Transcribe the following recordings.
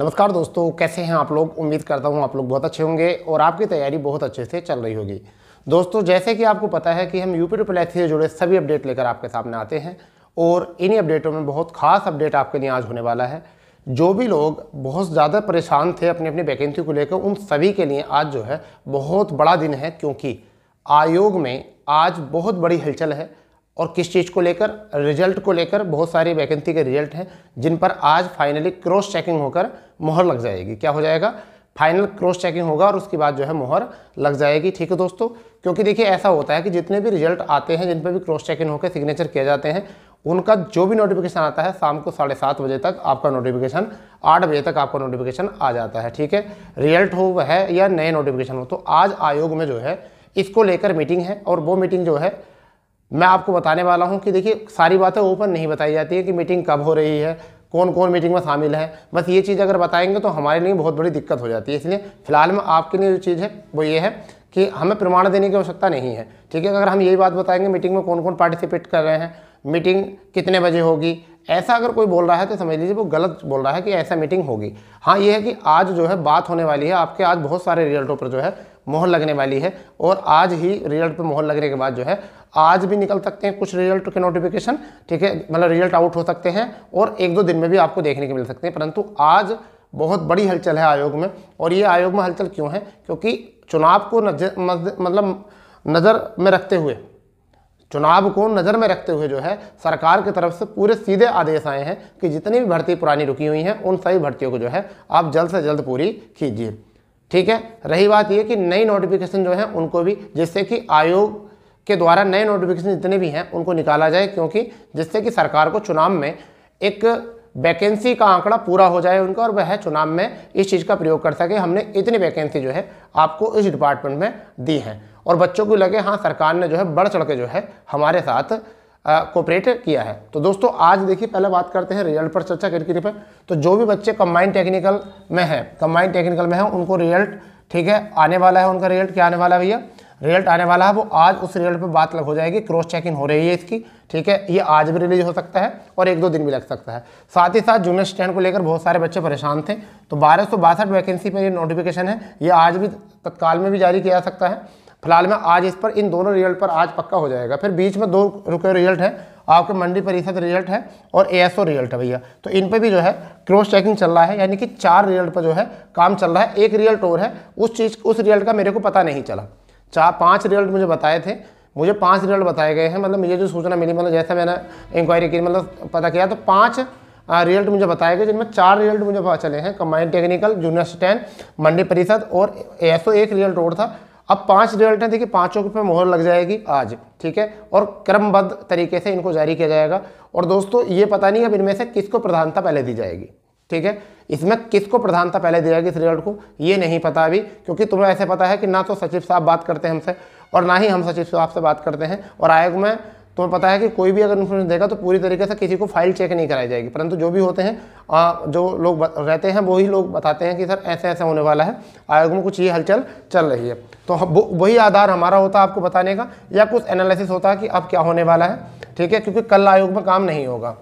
नमस्कार दोस्तों कैसे हैं आप लोग उम्मीद करता हूं आप लोग बहुत अच्छे होंगे और आपकी तैयारी बहुत अच्छे से चल रही होगी दोस्तों जैसे कि आपको पता है कि हम यूपी प्लेथी से जुड़े सभी अपडेट लेकर आपके सामने आते हैं और इन्हीं अपडेटों में बहुत खास अपडेट आपके लिए आज होने वाला है जो भी लोग बहुत ज़्यादा परेशान थे अपनी अपनी वैकेंसी को लेकर उन सभी के लिए आज जो है बहुत बड़ा दिन है क्योंकि आयोग में आज बहुत बड़ी हलचल है और किस चीज़ को लेकर रिजल्ट को लेकर बहुत सारी वैकेंसी के रिजल्ट हैं जिन पर आज फाइनली क्रॉस चेकिंग होकर मोहर लग जाएगी क्या हो जाएगा फाइनल क्रॉस चेकिंग होगा और उसके बाद जो है मोहर लग जाएगी ठीक है दोस्तों क्योंकि देखिए ऐसा होता है कि जितने भी रिजल्ट आते हैं जिन पर भी क्रॉस चेकिंग होकर सिग्नेचर किए जाते हैं उनका जो भी नोटिफिकेशन आता है शाम को साढ़े सात बजे तक आपका नोटिफिकेशन आठ बजे तक आपका नोटिफिकेशन आ जाता है ठीक है रिजल्ट हो वह या नए नोटिफिकेशन हो तो आज आयोग में जो है इसको लेकर मीटिंग है और वो मीटिंग जो है मैं आपको बताने वाला हूँ कि देखिए सारी बातें ओपन नहीं बताई जाती है कि मीटिंग कब हो रही है कौन कौन मीटिंग में शामिल है बस ये चीज़ अगर बताएंगे तो हमारे लिए बहुत बड़ी दिक्कत हो जाती है इसलिए फिलहाल में आपके लिए जो चीज़ है वो ये है कि हमें प्रमाण देने की आवश्यकता नहीं है ठीक है अगर हम यही बात बताएंगे मीटिंग में कौन कौन पार्टिसिपेट कर रहे हैं मीटिंग कितने बजे होगी ऐसा अगर कोई बोल रहा है तो समझ लीजिए वो गलत बोल रहा है कि ऐसा मीटिंग होगी हाँ ये है कि आज जो है बात होने वाली है आपके आज बहुत सारे रिजल्टों पर जो है मोहर लगने वाली है और आज ही रिजल्ट पे मोहर लगने के बाद जो है आज भी निकल सकते हैं कुछ रिजल्ट के नोटिफिकेशन ठीक है मतलब रिजल्ट आउट हो सकते हैं और एक दो दिन में भी आपको देखने के मिल सकते हैं परंतु आज बहुत बड़ी हलचल है आयोग में और ये आयोग में हलचल क्यों है क्योंकि चुनाव को मतलब नजर मतलब नज़र में रखते हुए चुनाव को नज़र में रखते हुए जो है सरकार की तरफ से पूरे सीधे आदेश आए हैं कि जितनी भी भर्ती पुरानी रुकी हुई हैं उन सभी भर्तियों को जो है आप जल्द से जल्द पूरी कीजिए ठीक है रही बात ये कि नई नोटिफिकेशन जो है उनको भी जिससे कि आयोग के द्वारा नए नोटिफिकेशन जितने भी हैं उनको निकाला जाए क्योंकि जिससे कि सरकार को चुनाव में एक वैकेंसी का आंकड़ा पूरा हो जाए उनका और वह चुनाव में इस चीज़ का प्रयोग कर सके हमने इतनी वैकेंसी जो है आपको इस डिपार्टमेंट में दी हैं और बच्चों को लगे हाँ सरकार ने जो है बढ़ चढ़ के जो है हमारे साथ कोऑपरेट किया है तो दोस्तों आज देखिए पहले बात करते हैं रिजल्ट पर चर्चा करके पर तो जो भी बच्चे कंबाइंड टेक्निकल में है कंबाइंड टेक्निकल में है उनको रिजल्ट ठीक है आने वाला है उनका रिजल्ट क्या आने वाला है भैया रिजल्ट आने वाला है वो आज उस रिजल्ट पर बात लग हो जाएगी क्रॉस चेकिंग हो रही है इसकी ठीक है ये आज भी रिलीज हो सकता है और एक दो दिन भी लग सकता है साथ ही साथ जूनियर स्टैंड को लेकर बहुत सारे बच्चे परेशान थे तो बारह सौ बासठ वैकेंसी पर ये नोटिफिकेशन है ये आज भी तत्काल में भी जारी किया जा सकता है फिलहाल में आज इस पर इन दोनों रिजल्ट पर आज पक्का हो जाएगा फिर बीच में दो रुके रिजल्ट हैं आपके मंडी परिषद रिजल्ट है और एएसओ रिजल्ट है भैया तो इन पे भी जो है क्रॉस चेकिंग चल रहा है यानी कि चार रिजल्ट पर जो है काम चल रहा है एक रिजल्ट और है उस चीज़ उस रिजल्ट का मेरे को पता नहीं चला चार पाँच रिजल्ट मुझे बताए थे मुझे पाँच रिजल्ट बताए गए हैं मतलब मुझे जो सूचना मिली मतलब जैसा मैंने इंक्वायरी की मतलब पता किया तो पाँच रिजल्ट मुझे बताए गए जिनमें चार रिजल्ट मुझे पता चले हैं combined technical junior stand Mandi Parishad और एसओ एक रिजल्ट रोड था अब पांच रिजल्टें देखिए पांचों के पे मोहर लग जाएगी आज ठीक है और क्रमबद्ध तरीके से इनको जारी किया जाएगा और दोस्तों ये पता नहीं अब इनमें से किसको प्रधानता पहले दी जाएगी ठीक है इसमें किसको प्रधानता पहले दी जाएगी इस रिजल्ट को ये नहीं पता अभी क्योंकि तुम्हें ऐसे पता है कि ना तो सचिव साहब बात करते हैं हमसे और ना ही हम सचिव साहब से बात करते हैं और आयोग में तो पता है कि कोई भी अगर इन्फॉर्मेशन देगा तो पूरी तरीके से किसी को फाइल चेक नहीं कराई जाएगी परंतु जो भी होते हैं आ, जो लोग रहते हैं वही लोग बताते हैं कि सर ऐसे ऐसे होने वाला है आयोग में कुछ ये हलचल चल रही है तो वही आधार हमारा होता है आपको बताने का या कुछ एनालिसिस होता है कि अब क्या होने वाला है ठीक है क्योंकि कल आयोग में काम नहीं होगा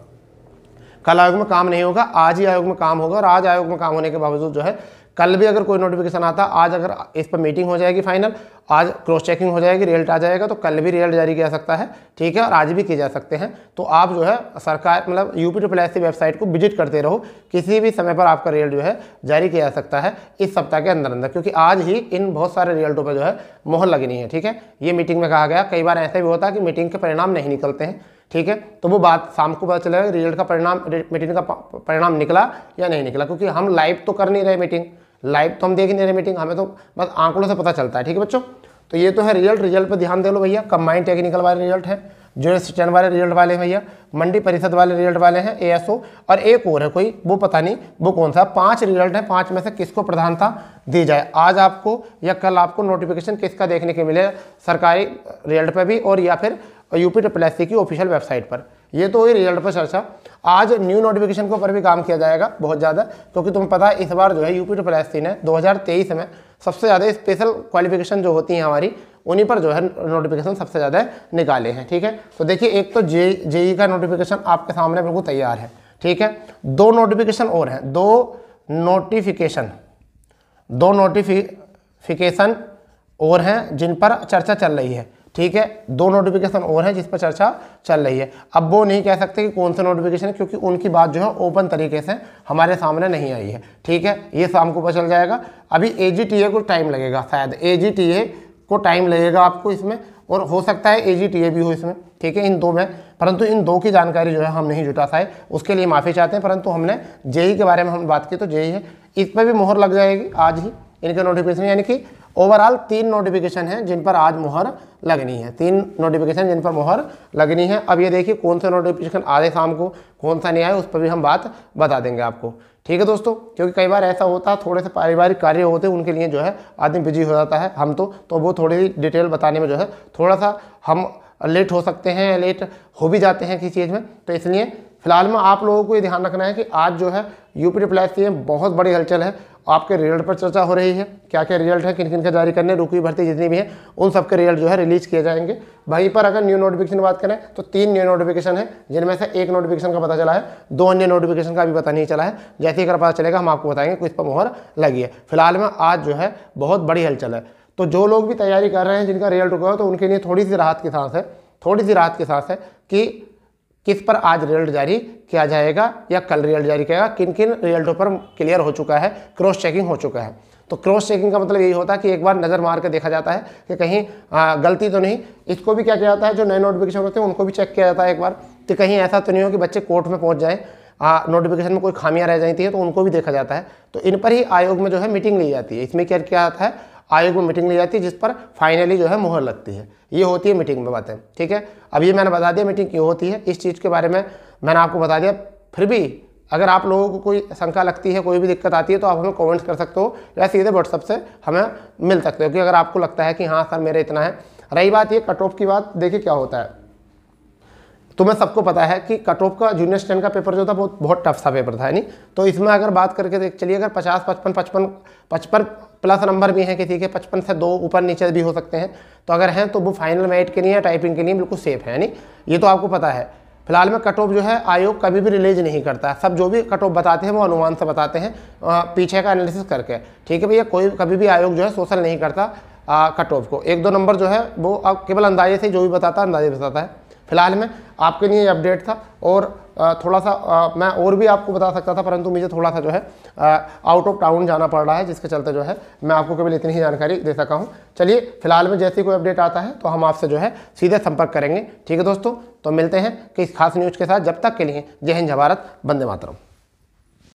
कल आयोग में काम नहीं होगा आज ही आयोग में काम होगा और आज आयोग में काम होने के बावजूद जो है कल भी अगर कोई नोटिफिकेशन आता आज अगर इस पर मीटिंग हो जाएगी फाइनल आज क्रॉस चेकिंग हो जाएगी रिजल्ट आ जाएगा तो कल भी रिजल्ट जारी किया जा सकता है ठीक है और आज भी किए जा सकते हैं तो आप जो है सरकार मतलब यूपी टू प्लेस वेबसाइट को विजिट करते रहो किसी भी समय पर आपका रिजल्ट जो है जारी किया जा सकता है इस सप्ताह के अंदर अंदर क्योंकि आज ही इन बहुत सारे रिजल्टों पर जो है मोहर लगनी है ठीक है ये मीटिंग में कहा गया कई बार ऐसा भी होता है कि मीटिंग के परिणाम नहीं निकलते हैं ठीक है तो वो बात शाम को पता चलेगा रिजल्ट का परिणाम मीटिंग का परिणाम निकला या नहीं निकला क्योंकि हम लाइव तो कर नहीं रहे मीटिंग लाइव तो हम देख नहीं रहे मीटिंग हमें तो बस आंकड़ों से पता चलता है ठीक है बच्चों तो ये तो है रिजल्ट रिजल्ट पर ध्यान दे लो भैया कंबाइन टेक्निकल वाले रिजल्ट है जूनियर असिस्टेंट वाले रिजल्ट वाले हैं भैया मंडी परिषद वाले रिजल्ट वाले हैं ओ और एक और है कोई वो पता नहीं वो कौन सा पांच रिजल्ट है पांच में से किसको प्रधानता दी जाए आज आपको या कल आपको नोटिफिकेशन किसका देखने के मिले सरकारी रिजल्ट पर भी और या फिर यूपी ट्रिपल की ऑफिशियल वेबसाइट पर ये तो हुई रिजल्ट पर चर्चा आज न्यू नोटिफिकेशन के ऊपर भी काम किया जाएगा बहुत ज़्यादा क्योंकि तुम्हें पता है इस बार जो है यूपी टू प्लस ने 2023 में सबसे ज़्यादा स्पेशल क्वालिफिकेशन जो होती हैं हमारी उन्हीं पर जो है नोटिफिकेशन सबसे ज़्यादा निकाले हैं ठीक है तो देखिए एक तो जे जेई e का नोटिफिकेशन आपके सामने बिल्कुल तैयार है ठीक है दो नोटिफिकेशन और हैं दो नोटिफिकेशन दो नोटिफिकेशन और हैं जिन पर चर्चा चल रही है ठीक है दो नोटिफिकेशन और हैं जिस पर चर्चा चल रही है अब वो नहीं कह सकते कि कौन सा नोटिफिकेशन है क्योंकि उनकी बात जो है ओपन तरीके से हमारे सामने नहीं आई है ठीक है ये शाम को पता चल जाएगा अभी ए को टाइम लगेगा शायद ए को टाइम लगेगा आपको इसमें और हो सकता है ए भी हो इसमें ठीक है इन दो में परंतु इन दो की जानकारी जो है हम नहीं जुटा पाए उसके लिए माफ़ी चाहते हैं परंतु हमने जेई e e के बारे में हम बात की तो जेई e है इस पर भी मोहर लग जाएगी आज ही इनके नोटिफिकेशन यानी कि ओवरऑल तीन नोटिफिकेशन हैं जिन पर आज मोहर लगनी है तीन नोटिफिकेशन जिन पर मोहर लगनी है अब ये देखिए कौन सा नोटिफिकेशन आधे शाम को कौन सा नहीं आए उस पर भी हम बात बता देंगे आपको ठीक है दोस्तों क्योंकि कई बार ऐसा होता है थोड़े से पारिवारिक कार्य होते हैं उनके लिए जो है आदमी बिजी हो जाता है हम तो तो वो थोड़ी सी डिटेल बताने में जो है थोड़ा सा हम लेट हो सकते हैं लेट हो भी जाते हैं किसी चीज़ में तो इसलिए फिलहाल में आप लोगों को ये ध्यान रखना है कि आज जो है यूपी रिप्लाई से बहुत बड़ी हलचल है आपके रिजल्ट पर चर्चा हो रही है क्या क्या रिजल्ट है किन किन का जारी करने रुकी भर्ती जितनी भी है उन सबके रिजल्ट जो है रिलीज किए जाएंगे वहीं पर अगर न्यू नोटिफिकेशन बात करें तो तीन न्यू नोटिफिकेशन है जिनमें से एक नोटिफिकेशन का पता चला है दो अन्य नोटिफिकेशन का अभी पता नहीं चला है जैसे ही अगर पता चलेगा हम आपको बताएंगे किस पर मोहर लगी है फिलहाल में आज जो है बहुत बड़ी हलचल है तो जो लोग भी तैयारी कर रहे हैं जिनका रिजल्ट रुका हो तो उनके लिए थोड़ी सी राहत के साथ है थोड़ी सी राहत के सांस है कि किस पर आज रिजल्ट जारी किया जाएगा या कल रिजल्ट जारी किया किन किन रिजल्टों पर क्लियर हो चुका है क्रॉस चेकिंग हो चुका है तो क्रॉस चेकिंग का मतलब यही होता है कि एक बार नज़र मार के देखा जाता है कि कहीं गलती तो नहीं इसको भी क्या किया जाता है जो नए नोटिफिकेशन होते हैं उनको भी चेक किया जाता है एक बार कि कहीं ऐसा तो नहीं हो कि बच्चे कोर्ट में पहुँच जाए नोटिफिकेशन में कोई खामियां रह जाती हैं तो उनको भी देखा जाता है तो इन पर ही आयोग में जो है मीटिंग ली जाती है इसमें क्या किया जाता है आयोग में मीटिंग ली जाती है जिस पर फाइनली जो है मोहर लगती है ये होती है मीटिंग में बातें ठीक है अब ये मैंने बता दिया मीटिंग क्यों होती है इस चीज़ के बारे में मैंने आपको बता दिया फिर भी अगर आप लोगों को कोई शंका लगती है कोई भी दिक्कत आती है तो आप हमें कॉमेंट्स कर सकते हो या सीधे व्हाट्सअप से हमें मिल सकते हो कि अगर आपको लगता है कि हाँ सर मेरे इतना है रही बात ये कट ऑफ की बात देखिए क्या होता है तुम्हें सबको पता है कि कट ऑफ का जूनियर स्टैंड का पेपर जो था बहुत बहुत टफ सा पेपर था यानी तो इसमें अगर बात करके देख चलिए अगर पचास पचपन पचपन पचपन प्लस नंबर भी हैं किसी के पचपन से दो ऊपर नीचे भी हो सकते हैं तो अगर हैं तो वो फाइनल मेरिट के लिए या टाइपिंग के लिए बिल्कुल सेफ है यानी ये तो आपको पता है फिलहाल में कट ऑफ जो है आयोग कभी भी रिलीज नहीं करता है सब जो भी कट ऑफ बताते हैं वो अनुमान से बताते हैं पीछे का एनालिसिस करके ठीक है भैया कोई कभी भी आयोग जो है सोशल नहीं करता कट ऑफ को एक दो नंबर जो है वो अब केवल अंदाजे से जो भी बताता है अंदाजे बताता है फिलहाल में आपके लिए अपडेट था और थोड़ा सा मैं और भी आपको बता सकता था परंतु मुझे थोड़ा सा जो है आउट ऑफ टाउन जाना पड़ रहा है जिसके चलते जो है मैं आपको केवल इतनी ही जानकारी दे सका हूँ चलिए फिलहाल में जैसे ही कोई अपडेट आता है तो हम आपसे जो है सीधे संपर्क करेंगे ठीक है दोस्तों तो मिलते हैं कि इस खास न्यूज़ के साथ जब तक के लिए जय हिंद जवारत बंदे मातरम